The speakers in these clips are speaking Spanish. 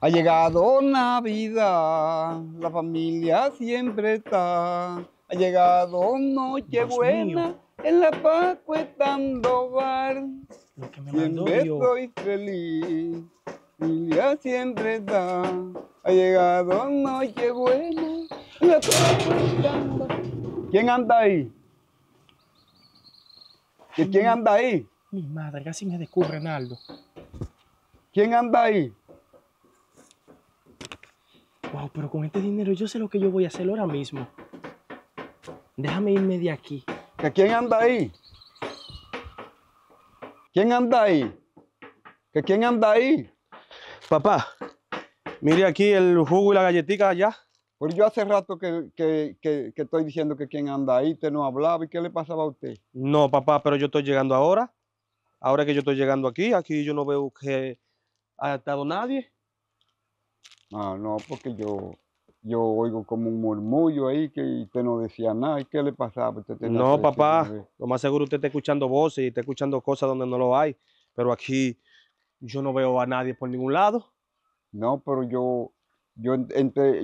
Ha llegado Navidad, la familia siempre está. Ha llegado Nochebuena, en la Paco estando bar. Siempre estoy feliz, familia siempre está. Ha llegado Nochebuena, en la Paco estando ¿Quién anda ahí? ¿Quién anda ahí? Mi madre, casi me descubre, Naldo. ¿Quién anda ahí? pero con este dinero yo sé lo que yo voy a hacer ahora mismo. Déjame irme de aquí. ¿Que quién anda ahí? ¿Quién anda ahí? ¿Que quién anda ahí? Papá, mire aquí el jugo y la galletita allá. Pues yo hace rato que, estoy diciendo que quién anda ahí, te no hablaba. ¿Y qué le pasaba a usted? No, papá, pero yo estoy llegando ahora. Ahora que yo estoy llegando aquí, aquí yo no veo que haya estado nadie. Ah, no, porque yo, yo oigo como un murmullo ahí que usted no decía nada. qué le pasaba? no, papá, lo más seguro usted está escuchando voces y está escuchando cosas donde no lo hay. Pero aquí yo no veo a nadie por ningún lado. No, pero yo, yo,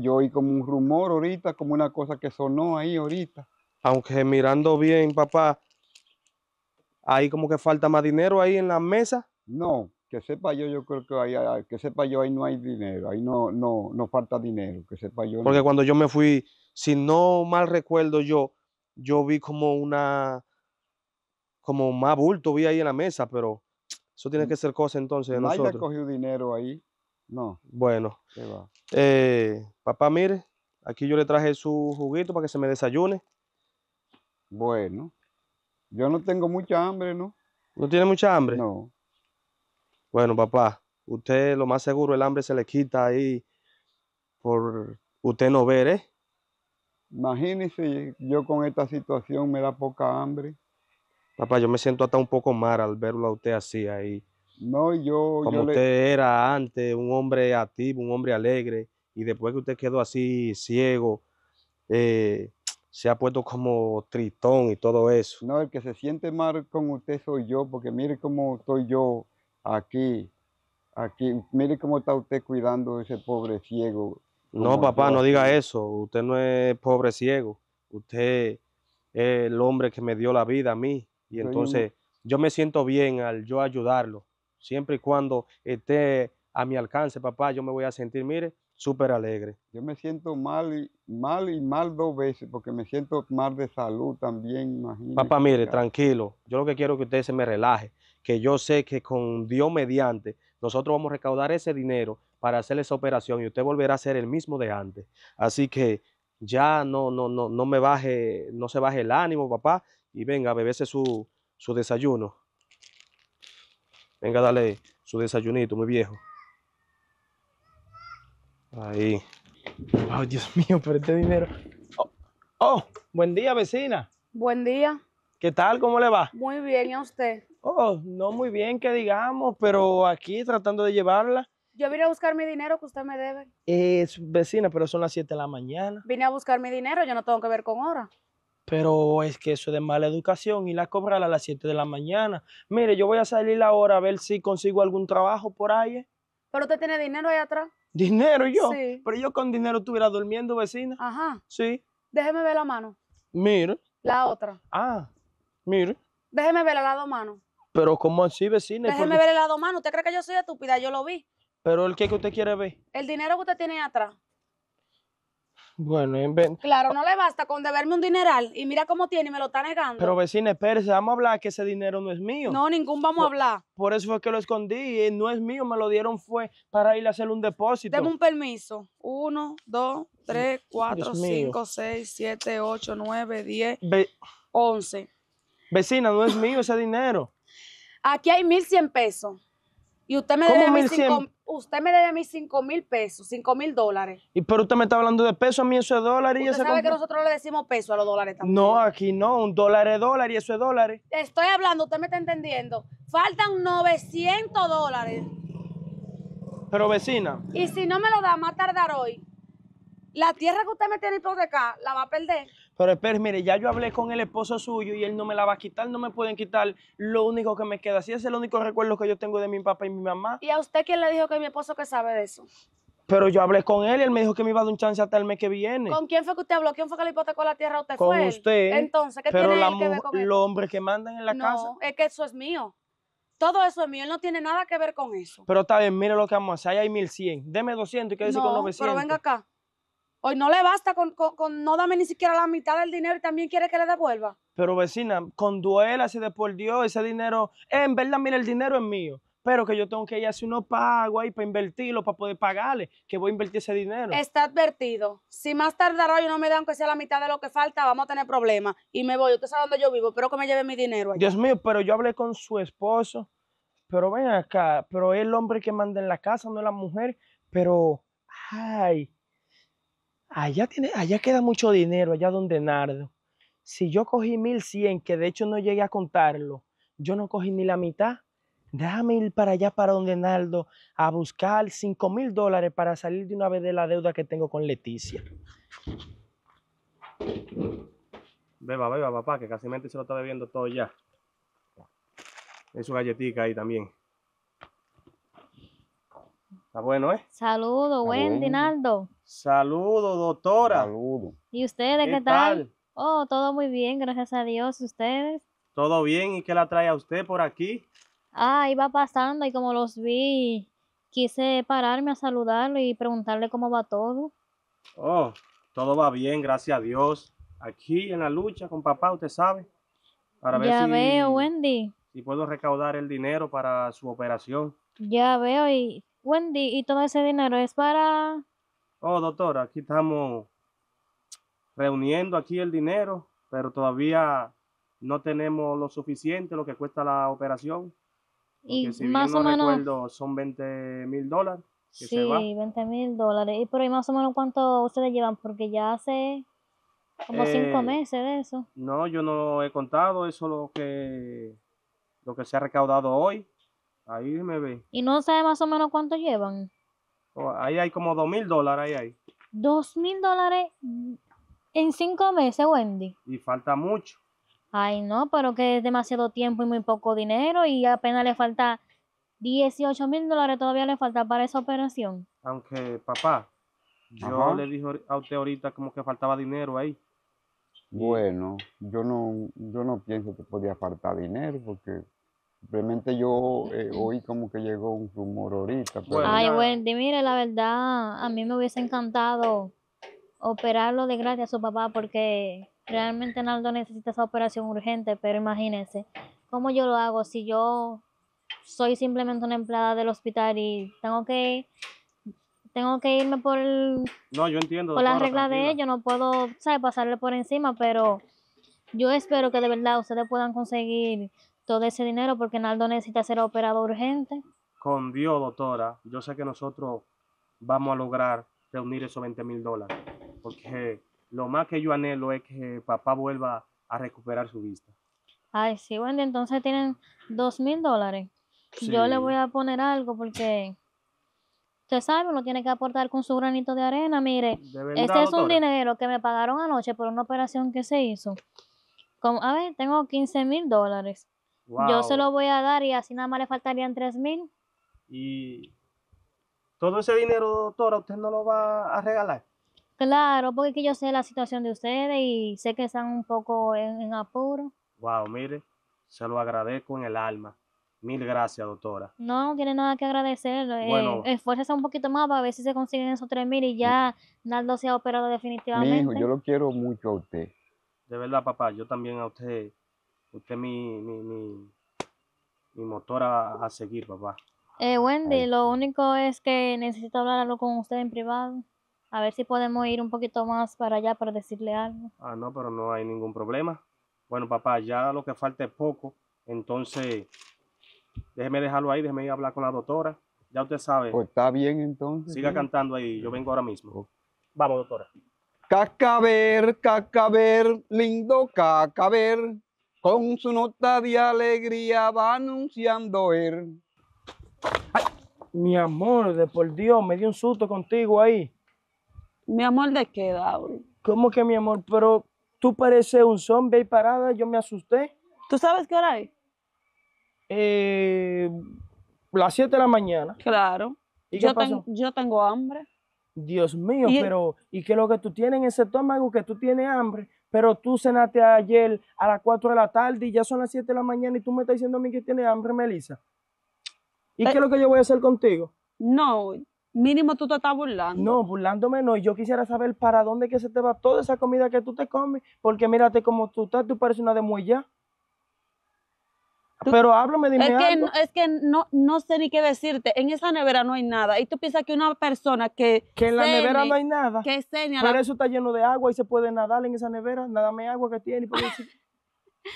yo oí como un rumor ahorita, como una cosa que sonó ahí ahorita. Aunque mirando bien, papá, hay como que falta más dinero ahí en la mesa. No, que sepa yo, yo creo que ahí, ah, que sepa yo, ahí no hay dinero, ahí no, no, falta dinero, que sepa yo. Porque cuando yo me fui, si no mal recuerdo yo, yo vi como una, como más bulto vi ahí en la mesa, pero eso tiene mm. que ser cosa entonces de nosotros. cogió dinero ahí? No. Bueno. Eh, papá, mire, aquí yo le traje su juguito para que se me desayune. Bueno. Yo no tengo mucha hambre, ¿no? ¿No tiene mucha hambre? No. Bueno, papá, usted lo más seguro, el hambre se le quita ahí por usted no ver, ¿eh? Imagínese, yo con esta situación me da poca hambre. Papá, yo me siento hasta un poco mal al verlo a usted así ahí. No, yo... Como usted era antes, un hombre activo, un hombre alegre, y después que usted quedó así ciego, eh, se ha puesto como tritón y todo eso. No, el que se siente mal con usted soy yo, porque mire cómo estoy yo aquí, aquí, mire cómo está usted cuidando a ese pobre ciego. No, papá, no diga eso. Usted no es pobre ciego. Usted es el hombre que me dio la vida a mí. Y entonces yo me siento bien al yo ayudarlo. Siempre y cuando esté a mi alcance, papá, yo me voy a sentir, mire, súper alegre. Yo me siento mal y, mal y mal dos veces porque me siento mal de salud también, imagínate. Papá, mire, tranquilo. Yo lo que quiero es que usted se me relaje, que yo sé que con Dios mediante nosotros vamos a recaudar ese dinero para hacer esa operación y usted volverá a ser el mismo de antes. Así que ya no, no, no, no me baje, no se baje el ánimo, papá, y venga bebese su, desayuno. Venga dale su desayunito, muy viejo. Ahí. Oh, Dios mío, pero este dinero. Oh, oh, buen día, vecina. Buen día. ¿Qué tal? ¿Cómo le va? Muy bien, ¿y a usted? Oh, no muy bien que digamos, pero aquí tratando de llevarla. Yo vine a buscar mi dinero que usted me debe. Es vecina, pero son las 7 de la mañana. Vine a buscar mi dinero, yo no tengo que ver con hora. Pero es que eso es de mala educación y la cobrar a las 7 de la mañana. Mire, yo voy a salir ahora a ver si consigo algún trabajo por ahí. ¿eh? ¿Pero usted tiene dinero ahí atrás? Dinero yo. Pero yo con dinero estuviera durmiendo, vecina. Ajá. Sí. Déjeme ver la mano. Mire. La otra. Ah, mire. Déjeme ver la lado mano Pero ¿cómo así, vecina? Déjeme ver el lado mano ¿Usted cree que yo soy estúpida? Yo lo vi. Pero el qué que usted quiere ver. El dinero que usted tiene atrás. Bueno, Claro, no le basta con deberme un dineral y mira cómo tiene y me lo está negando. Pero vecina, espérese, vamos a hablar que ese dinero no es mío. No, ningún vamos a hablar. Por eso fue que lo escondí, y eh, no es mío, me lo dieron fue para ir a hacer un depósito. Deme un permiso. Uno, dos, tres, cuatro, cinco, seis, siete, ocho, nueve, diez, once. Vecina, no es mío ese dinero. Aquí hay mil cien pesos. Y usted me debe mil usted me debe a mí 5 mil pesos, 5 mil dólares. Y pero usted me está hablando de pesos, a mí eso es dólares. Usted sabe que nosotros le decimos peso a los dólares también. No, aquí no, un dólar es dólar y eso es dólares. Estoy hablando, usted me está entendiendo. Faltan 900 dólares. Pero vecina. Y si no me lo da, más tardar hoy. La tierra que usted me tiene por acá, la va a perder. Pero espera, mire, ya yo hablé con el esposo suyo y él no me la va a quitar, no me pueden quitar. Lo único que me queda, así es el único recuerdo que yo tengo de mi papá y mi mamá. ¿Y a usted quién le dijo que mi esposo que sabe de eso? Pero yo hablé con él y él me dijo que me iba a dar un chance hasta el mes que viene. ¿Con quién fue que usted habló? ¿Quién fue que le hipotecó la tierra a usted? Con usted. Entonces, ¿qué tiene él que ver con él? los hombres que mandan en la casa. No, es que eso es mío. Todo eso es mío, él no tiene nada que ver con eso. Pero está bien, mire lo que vamos a hacer, ahí hay 1100. Deme 200 y quédese con 900. pero venga acá. Hoy no le basta con, con, no dame ni siquiera la mitad del dinero y también quiere que le devuelva. Pero vecina, con duela se por Dios, ese dinero, eh, en verdad, mira, el dinero es mío. Pero que yo tengo que ir a hacer unos pagos ahí para invertirlo, para poder pagarle, que voy a invertir ese dinero. Está advertido. Si más tardar hoy no me dan aunque sea la mitad de lo que falta, vamos a tener problemas. Y me voy. Usted sabe dónde yo vivo, espero que me lleve mi dinero. Dios mío, pero yo hablé con su esposo. Pero ven acá, pero es el hombre que manda en la casa, no es la mujer. Pero, ay, allá, tiene, allá queda mucho dinero, allá donde Nardo. Si yo cogí 1100, que de hecho no llegué a contarlo, yo no cogí ni la mitad. Déjame ir para allá, para donde Nardo, a buscar cinco mil dólares para salir de una vez de la deuda que tengo con Leticia. Beba, beba, papá, que casi se lo está bebiendo todo ya. Es su galletica ahí también. Está bueno, ¿eh? Saludos, Wendy, Naldo. Saludos, doctora. Saludos. ¿Y ustedes qué, tal? Oh, todo muy bien, gracias a Dios. ¿Ustedes? Todo bien. ¿Y qué la trae a usted por aquí? Ah, iba pasando y como los vi, quise pararme a saludarlo y preguntarle cómo va todo. Oh, todo va bien, gracias a Dios. Aquí en la lucha con papá, usted sabe. Para ya veo, Wendy. Si puedo recaudar el dinero para su operación. Ya veo, y Wendy, y todo ese dinero es para... Oh, doctora, aquí estamos reuniendo aquí el dinero, pero todavía no tenemos lo suficiente, lo que cuesta la operación. y más o menos... son 20 mil dólares. sí, 20 mil dólares. ¿Y por ahí más o menos cuánto ustedes llevan? Porque ya hace como cinco eh, meses de eso. No, yo no he contado, eso es lo que, lo que se ha recaudado hoy. Ahí me ve. ¿Y no sabe más o menos cuánto llevan? Oh, ahí hay como dos mil dólares, ahí hay. Dos mil dólares en cinco meses, Wendy. Y falta mucho. Ay, no, pero que es demasiado tiempo y muy poco dinero y apenas le falta 18 mil dólares, todavía le falta para esa operación. Aunque, papá, yo le dije a usted ahorita como que faltaba dinero ahí. Bueno, yo no, yo no pienso que podía faltar dinero porque Realmente yo eh, oí hoy como que llegó un rumor ahorita. Ay, Wendy, mire, la verdad, a mí me hubiese encantado operarlo de gracia a su papá porque realmente Naldo necesita esa operación urgente, pero imagínese. ¿cómo yo lo hago si yo soy simplemente una empleada del hospital y tengo que tengo que irme por no, entiendo, por las reglas de ellos, no puedo ¿sabes? pasarle por encima, pero yo espero que de verdad ustedes puedan conseguir todo ese dinero porque Naldo necesita ser operado urgente. Con Dios, doctora, yo sé que nosotros vamos a lograr reunir esos 20 mil dólares, porque lo más que yo anhelo es que papá vuelva a recuperar su vista. Ay, sí, bueno, entonces tienen 2 mil dólares. Yo le voy a poner algo porque usted sabe, uno tiene que aportar con su granito de arena. Mire, este es un dinero que me pagaron anoche por una operación que se hizo. Como, a ver, tengo 15 mil dólares. Yo se lo voy a dar y así nada más le faltarían tres mil. ¿Y todo ese dinero, doctora, usted no lo va a regalar? Claro, porque yo sé la situación de ustedes y sé que están un poco en, apuro. Wow, mire, se lo agradezco en el alma. Mil gracias, doctora. No, no tiene nada que agradecer. Eh, bueno, un poquito más para ver si se consiguen esos tres mil y ya Naldo se ha operado definitivamente. Mi hijo, yo lo quiero mucho a usted. De verdad, papá, yo también a usted Usted es mi, mi, mi, motor a, seguir, papá. Eh, Wendy, lo único es que necesito hablar algo con usted en privado. A ver si podemos ir un poquito más para allá para decirle algo. Ah, no, pero no hay ningún problema. Bueno, papá, ya lo que falta es poco. Entonces, déjeme dejarlo ahí, déjeme ir a hablar con la doctora. Ya usted sabe. Pues está bien entonces. Siga ¿eh? cantando ahí, yo vengo ahora mismo. Oh. Vamos, doctora. Cacaber, cacaber, lindo cacaber con su nota de alegría va anunciando él. Mi amor, de por Dios, me dio un susto contigo ahí. Mi amor, ¿de qué Dauri? ¿Cómo que mi amor? Pero tú pareces un zombie ahí parada, yo me asusté. ¿Tú sabes qué hora es? Eh, las 7 de la mañana. Claro. ¿Y yo, yo tengo hambre. Dios mío, pero ¿y qué es lo que tú tienes en ese estómago que tú tienes hambre? pero tú cenaste ayer a las 4 de la tarde y ya son las 7 de la mañana y tú me estás diciendo a mí que tienes hambre, Melissa. ¿Y qué eh, es lo que yo voy a hacer contigo? No, mínimo tú te estás burlando. No, burlándome no. Yo quisiera saber para dónde que se te va toda esa comida que tú te comes, porque mírate como tú estás, tú pareces una de pero háblame, dime es que, Es que no, no sé ni qué decirte. En esa nevera no hay nada. Y tú piensas que una persona que... Que en la nevera no hay nada. Que Pero eso está lleno de agua y se puede nadar en esa nevera. Nada me agua que tiene.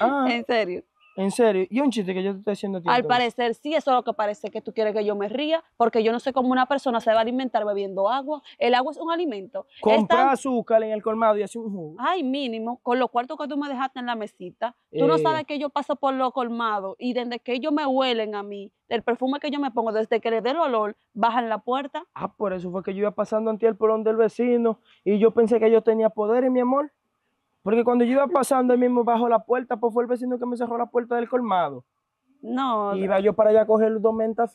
Ah". en serio. En serio, y un chiste que yo te estoy haciendo Al parecer, sí, eso es lo que parece que tú quieres que yo me ría, porque yo no sé cómo una persona se va a alimentar bebiendo agua. El agua es un alimento. Compra azúcar en el colmado y hace un jugo. Ay, mínimo, con los cuartos que tú me dejaste en la mesita. Tú no eh. sabes que yo paso por los colmados y desde que ellos me huelen a mí, el perfume que yo me pongo, desde que le dé el olor, bajan la puerta. Ah, por eso fue que yo iba pasando ante el polón del vecino y yo pensé que yo tenía en mi amor. Porque cuando yo iba pasando, él mismo bajo la puerta, pues fue el vecino que me cerró la puerta del colmado. No. iba yo para allá a coger dos mentas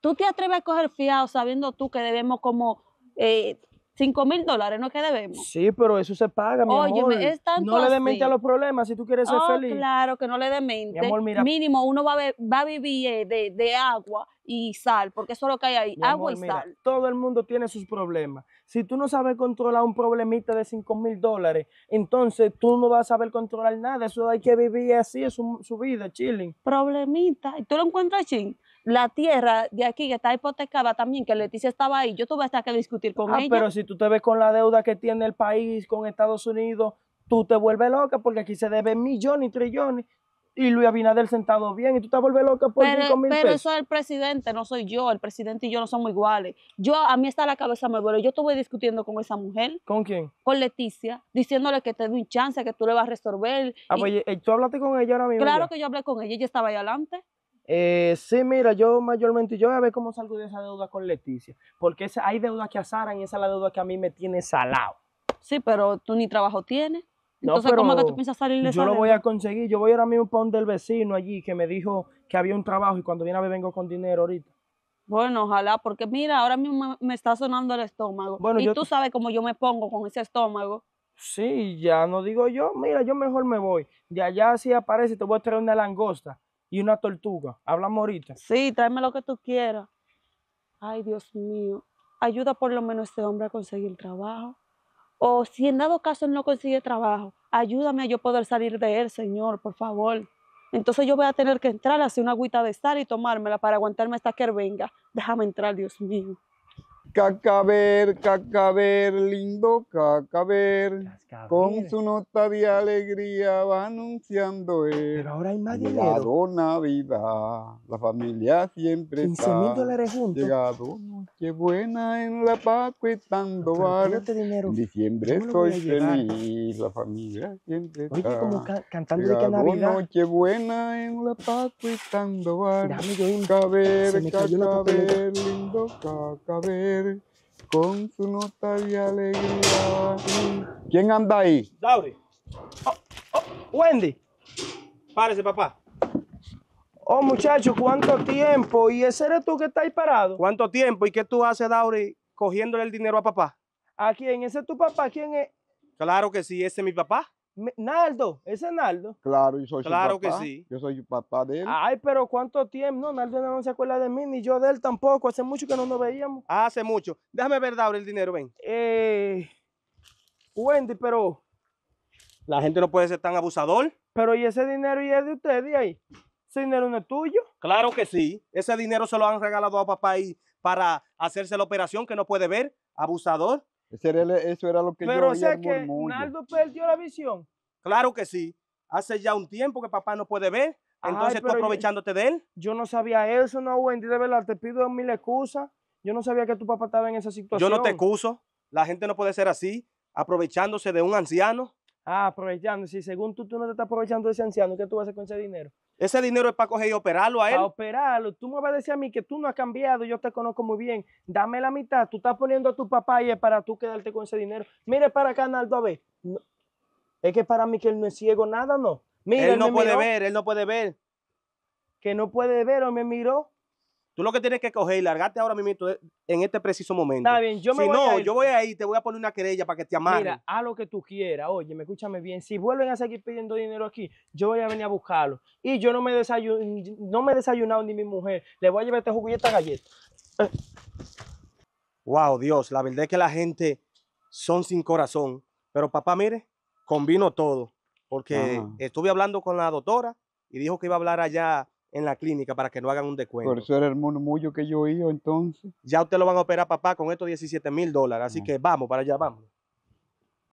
¿Tú te atreves a coger fiado sabiendo tú que debemos como eh, cinco mil dólares, ¿no es que debemos? Sí, pero eso se paga, mi amor. es tanto No le demente a los problemas si tú quieres ser oh, feliz. claro, que no le demente. Mi amor, mira. Mínimo uno va a, vivir eh, de, agua y sal, porque eso es lo que hay ahí, agua y sal. Todo el mundo tiene sus problemas. Si tú no sabes controlar un problemita de 5 mil dólares, entonces tú no vas a saber controlar nada. Eso hay que vivir así, es su, vida, Chile. Problemita. ¿Y tú lo encuentras, ching? la tierra de aquí que está hipotecada también, que Leticia estaba ahí, yo tuve hasta que discutir con ah, Pero si tú te ves con la deuda que tiene el país con Estados Unidos, tú te vuelves loca porque aquí se deben millones y trillones y Luis Abinader sentado bien y tú te vuelves loca por pero, 5 mil Pero eso es el presidente, no soy yo. El presidente y yo no somos iguales. Yo, a mí está la cabeza me duele. Yo estuve discutiendo con esa mujer. ¿Con quién? Con Leticia, diciéndole que te doy un chance, que tú le vas a resolver. Ah, pues, eh, ¿tú hablaste con ella ahora mismo? Claro que yo hablé con ella, ella estaba ahí adelante. Eh, sí, mira, yo mayormente, yo voy a ver cómo salgo de esa deuda con Leticia. Porque hay deuda que asaran y esa es la deuda que a mí me tiene salado. Sí, pero tú ni trabajo tienes. Entonces, no, ¿cómo es que tú piensas salir de Yo lo voy a conseguir. Yo voy ahora mismo para un del vecino allí que me dijo que había un trabajo y cuando viene a ver vengo con dinero ahorita. Bueno, ojalá, porque mira, ahora mismo me está sonando el estómago. Bueno, y tú sabes cómo yo me pongo con ese estómago. Sí, ya no digo yo, mira, yo mejor me voy. De allá si aparece te voy a traer una langosta y una tortuga. Hablamos ahorita. Sí, tráeme lo que tú quieras. Ay, Dios mío. Ayuda por lo menos a este hombre a conseguir trabajo. O si en dado caso no consigue trabajo, ayúdame a yo poder salir de él, Señor, por favor. Entonces yo voy a tener que entrar a hacer una agüita de sal y tomármela para aguantarme hasta que él venga. Déjame entrar, Dios mío. Cacaber, cacaber, lindo cacaber, con su nota de alegría va anunciando él. Pero ahora hay más llegado Navidad, la familia siempre 15 está dólares juntos. llegado. Qué buena en la Paco y bar. En diciembre estoy feliz, la familia siempre Oye, está. Oye, como cantando de que Navidad. Noche buena en la Paco y bar. Lindo lindo cacaber con su nota de alegría. ¿Quién anda ahí? Laure. Oh, oh, Wendy. Párese, papá. Oh, muchacho, ¿cuánto tiempo? ¿Y ese eres tú que estás parado? ¿Cuánto tiempo? ¿Y qué tú haces, Dauri, cogiéndole el dinero a papá? ¿A quién? ¿Ese es tu papá? ¿Quién es? Claro que sí, ese es mi papá. Naldo, ese es Naldo. Claro, yo soy su papá. que sí. Yo soy papá de él. Ay, pero cuánto tiempo. No, Naldo no se acuerda de mí, ni yo de él tampoco. Hace mucho que no nos veíamos. Hace mucho. Déjame ver, ahora el dinero, ven. Eh, Wendy, pero la gente no puede ser tan abusador. Pero ¿y ese dinero y es de ustedes ahí? ¿Ese dinero no es tuyo? Claro que sí. Ese dinero se lo han regalado a papá ahí para hacerse la operación que no puede ver. Abusador. Eso era, lo que yo yo sé o sea que Naldo perdió la visión. Claro que sí. Hace ya un tiempo que papá no puede ver. Entonces tú aprovechándote de él. Yo no sabía eso, no, Wendy, de verdad, te pido mil excusas. Yo no sabía que tu papá estaba en esa situación. Yo no te excuso. La gente no puede ser así, aprovechándose de un anciano. Ah, aprovechando. Si según tú, tú no te estás aprovechando de ese anciano, ¿qué tú vas a hacer con ese dinero? Ese dinero es para coger y operarlo a él. Para operarlo. Tú me vas a decir a mí que tú no has cambiado, yo te conozco muy bien. Dame la mitad. Tú estás poniendo a tu papá y es para tú quedarte con ese dinero. Mire para acá, Naldo, a ver. Es que para mí que él no es ciego nada, no. Mira, él no puede ver, él no puede ver. Que no puede ver, o me miró. Tú lo que tienes que coger y largarte ahora mismo eh, en este preciso momento. Está bien, yo me voy no, a ir. yo voy ahí, te voy a poner una querella para que te amarren. Mira, haz lo que tú quieras. Oye, me escúchame bien. Si vuelven a seguir pidiendo dinero aquí, yo voy a venir a buscarlo. Y yo no me no he desayunado ni mi mujer. Le voy a llevar este juguete y galleta. Wow, eh. Dios, la verdad es que la gente son sin corazón. Pero papá, mire, combino todo. Porque estuve hablando con la doctora y dijo que iba a hablar allá en la clínica para que no hagan un descuento. Por eso era el murmullo que yo oí entonces. Ya usted lo van a operar, papá, con estos 17 mil dólares. Así que vamos para allá, vamos.